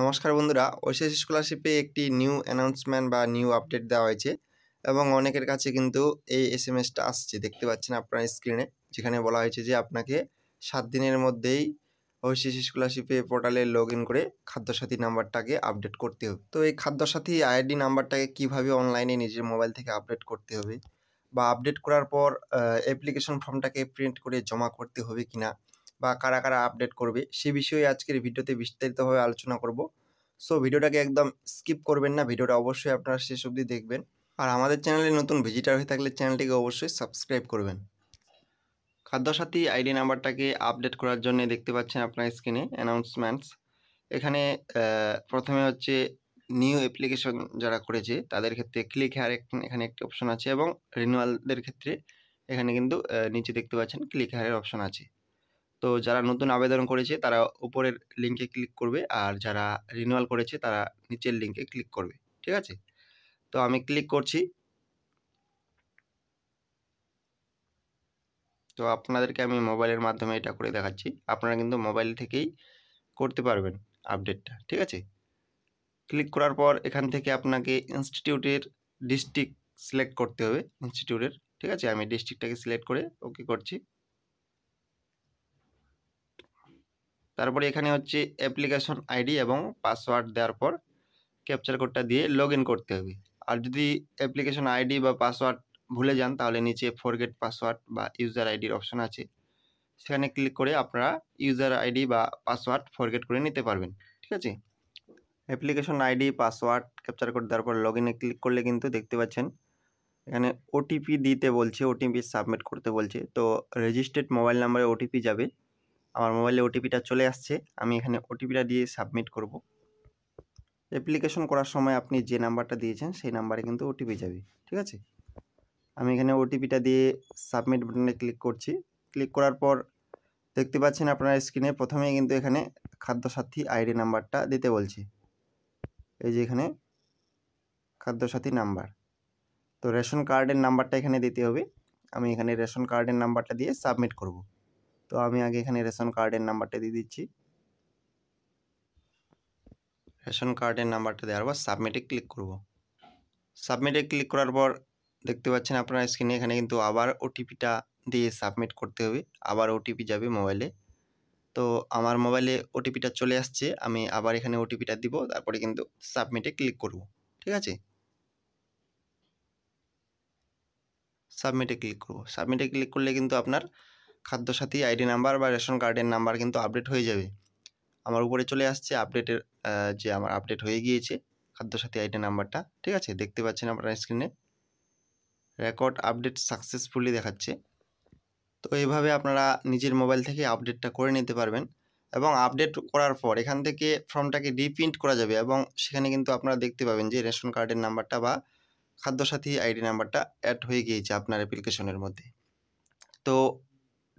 নমস্কার বন্ধুরা ওসেস স্কলারশিপে একটি নিউ অ্যানাউন্সমেন্ট বা নিউ আপডেট দেওয়া হয়েছে এবং অনেকের কাছে কিন্তু এই এস এম এসটা আসছে দেখতে পাচ্ছেন আপনার স্ক্রিনে যেখানে বলা হয়েছে যে আপনাকে সাত দিনের মধ্যেই ওসিএস স্কলারশিপে পোর্টালে লগ ইন করে খাদ্যসাথী নাম্বারটাকে আপডেট করতে হবে তো এই খাদ্যসাথী আইডি নাম্বারটাকে কিভাবে অনলাইনে নিজের মোবাইল থেকে আপডেট করতে হবে বা আপডেট করার পর অ্যাপ্লিকেশন ফর্মটাকে প্রিন্ট করে জমা করতে হবে কিনা বা কারা কারা আপডেট করবে সে বিষয়ে আজকের ভিডিওতে বিস্তারিতভাবে আলোচনা করব সো ভিডিওটাকে একদম স্কিপ করবেন না ভিডিওটা অবশ্যই আপনারা শেষ অবধি দেখবেন আর আমাদের চ্যানেলে নতুন ভিজিটার হয়ে থাকলে চ্যানেলটিকে অবশ্যই সাবস্ক্রাইব করবেন খাদ্যসাথী আইডি নাম্বারটাকে আপডেট করার জন্য দেখতে পাচ্ছেন আপনার স্ক্রিনে অ্যানাউন্সমেন্টস এখানে প্রথমে হচ্ছে নিউ অ্যাপ্লিকেশন যারা করেছে তাদের ক্ষেত্রে ক্লিক হেয়ার এখানে একটি অপশন আছে এবং রিনিউয়ালদের ক্ষেত্রে এখানে কিন্তু নিচে দেখতে পাচ্ছেন ক্লিক হেয়ারের অপশন আছে তো যারা নতুন আবেদন করেছে তারা উপরের লিঙ্কে ক্লিক করবে আর যারা রিনিউয়াল করেছে তারা নিচের লিঙ্কে ক্লিক করবে ঠিক আছে তো আমি ক্লিক করছি তো আপনাদেরকে আমি মোবাইলের মাধ্যমে এটা করে দেখাচ্ছি আপনারা কিন্তু মোবাইল থেকেই করতে পারবেন আপডেটটা ঠিক আছে ক্লিক করার পর এখান থেকে আপনাকে ইনস্টিটিউটের ডিস্ট্রিক্ট সিলেক্ট করতে হবে ইনস্টিটিউটের ঠিক আছে আমি ডিস্ট্রিক্টটাকে সিলেক্ট করে ওকে করছি তারপরে এখানে হচ্ছে অ্যাপ্লিকেশন আইডি এবং পাসওয়ার্ড দেওয়ার পর ক্যাপচার কোডটা দিয়ে লগ করতে হবে আর যদি অ্যাপ্লিকেশন আইডি বা পাসওয়ার্ড ভুলে যান তাহলে নিচে ফরগেট পাসওয়ার্ড বা ইউজার আইডির অপশন আছে সেখানে ক্লিক করে আপনারা ইউজার আইডি বা পাসওয়ার্ড ফরগেট করে নিতে পারবেন ঠিক আছে application ID password captcha code দেওয়ার পর লগ ক্লিক করলে কিন্তু দেখতে পাচ্ছেন এখানে ওটিপি দিতে বলছে ওটিপি সাবমিট করতে বলছে তো রেজিস্টার্ড মোবাইল নাম্বারে ওটিপি যাবে আমার মোবাইলে ওটিপিটা চলে আসছে আমি এখানে ওটিপিটা দিয়ে সাবমিট করব অ্যাপ্লিকেশন করার সময় আপনি যে নাম্বারটা দিয়েছেন সেই নাম্বারে কিন্তু ওটিপি যাবে ঠিক আছে আমি এখানে ওটিপিটা দিয়ে সাবমিট বাটনে ক্লিক করছি ক্লিক করার পর দেখতে পাচ্ছেন আপনার স্ক্রিনে প্রথমে কিন্তু এখানে খাদ্যসাথী আইডি নাম্বারটা দিতে বলছে এই যে এখানে খাদ্যসাথী নাম্বার তো রেশন কার্ডের নাম্বারটা এখানে দিতে হবে আমি এখানে রেশন কার্ডের নাম্বারটা দিয়ে সাবমিট করব তো আমি আগে এখানে রেশন কার্ডের নাম্বারটা দিয়ে দিচ্ছি রেশন কার্ডের নাম্বারটা দেওয়ার পর সাবমিটে ক্লিক করব সাবমিটে ক্লিক করার পর দেখতে পাচ্ছেন আপনার স্ক্রিনে এখানে কিন্তু আবার ওটিপিটা দিয়ে সাবমিট করতে হবে আবার ওটিপি যাবে মোবাইলে তো আমার মোবাইলে ওটিপিটা চলে আসছে আমি আবার এখানে ওটিপিটা দিব তারপরে কিন্তু সাবমিটে ক্লিক করব ঠিক আছে সাবমিটে ক্লিক করব সাবমিটে ক্লিক করলে কিন্তু আপনার খাদ্যসাথী আইডি নাম্বার বা রেশন কার্ডের নাম্বার কিন্তু আপডেট হয়ে যাবে আমার উপরে চলে আসছে আপডেটের যে আমার আপডেট হয়ে গিয়েছে খাদ্যসাথী আইডি নাম্বারটা ঠিক আছে দেখতে পাচ্ছেন আপনার স্ক্রিনে রেকর্ড আপডেট সাকসেসফুলি দেখাচ্ছে তো এইভাবে আপনারা নিজের মোবাইল থেকে আপডেটটা করে নিতে পারবেন এবং আপডেট করার পর এখান থেকে ফর্মটাকে রিপ্রিন্ট করা যাবে এবং সেখানে কিন্তু আপনারা দেখতে পাবেন যে রেশন কার্ডের নাম্বারটা বা খাদ্যসাথী আইডি নাম্বারটা অ্যাড হয়ে গিয়েছে আপনার অ্যাপ্লিকেশনের মধ্যে তো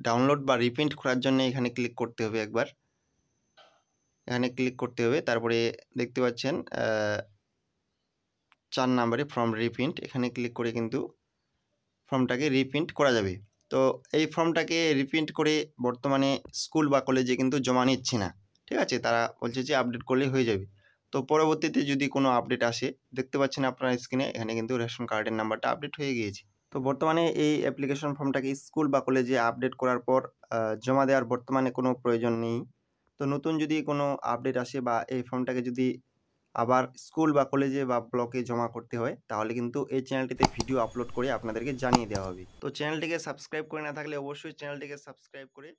ডাউনলোড বা রিপ্রিন্ট করার জন্য এখানে ক্লিক করতে হবে একবার এখানে ক্লিক করতে হবে তারপরে দেখতে পাচ্ছেন চার নাম্বারে ফর্ম রিপ্রিন্ট এখানে ক্লিক করে কিন্তু ফর্মটাকে রিপ্রিন্ট করা যাবে তো এই ফর্মটাকে রিপ্রিন্ট করে বর্তমানে স্কুল বা কলেজে কিন্তু জমা নিচ্ছে না ঠিক আছে তারা বলছে যে আপডেট করলে হয়ে যাবে তো পরবর্তীতে যদি কোনো আপডেট আসে দেখতে পাচ্ছেন আপনার স্ক্রিনে এখানে কিন্তু রেশন কার্ডের নাম্বারটা আপডেট হয়ে গিয়েছে তো বর্তমানে এই অ্যাপ্লিকেশন ফর্মটাকে স্কুল বা কলেজে আপডেট করার পর জমা দেওয়ার বর্তমানে কোনো প্রয়োজন নেই তো নতুন যদি কোনো আপডেট আসে বা এই ফর্মটাকে যদি আবার স্কুল বা কলেজে বা ব্লকে জমা করতে হয় তাহলে কিন্তু এই চ্যানেলটিতে ভিডিও আপলোড করে আপনাদেরকে জানিয়ে দেওয়া হবে তো চ্যানেলটিকে সাবস্ক্রাইব করে না থাকলে অবশ্যই চ্যানেলটিকে সাবস্ক্রাইব করে